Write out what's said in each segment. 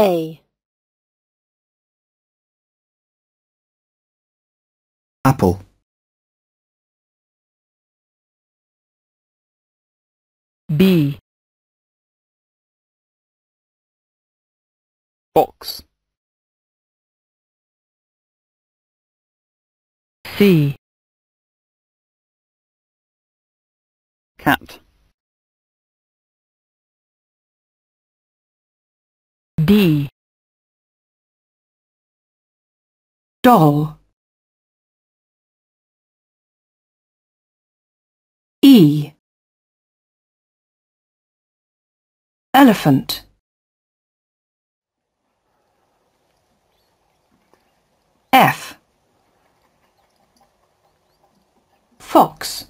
A. Apple. B. Box. C. Cat. D doll E elephant F fox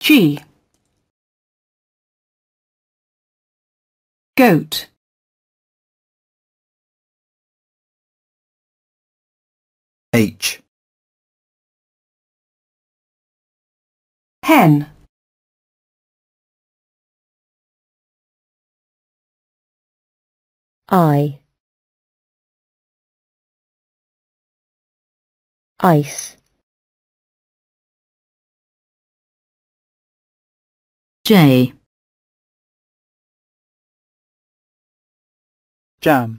G Goat H Hen I Ice J jam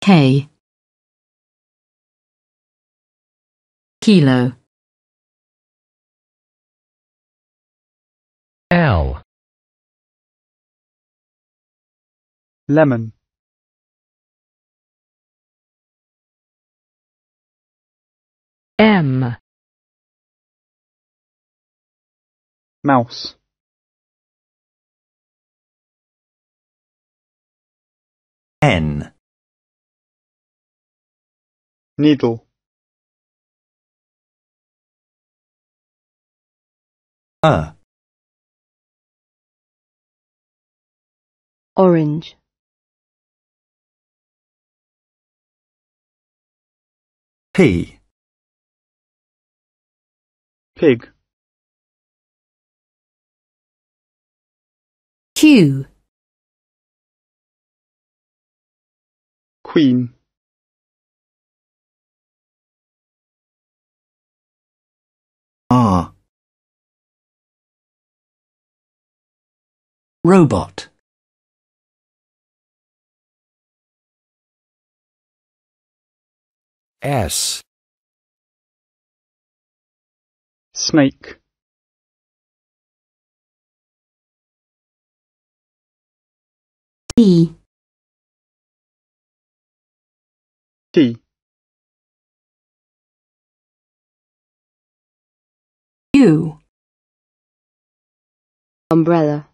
K kilo L lemon M mouse N. needle a orange p pig Q queen R ah. robot S snake D T. U. Umbrella.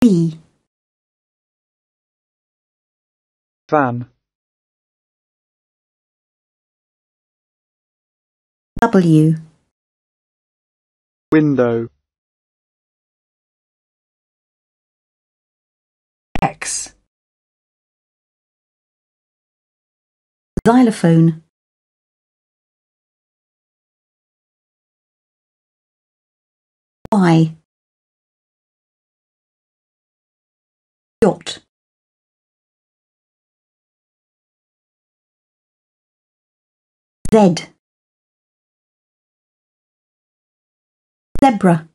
B. Van. W. Window. xylophone Y dot Z zebra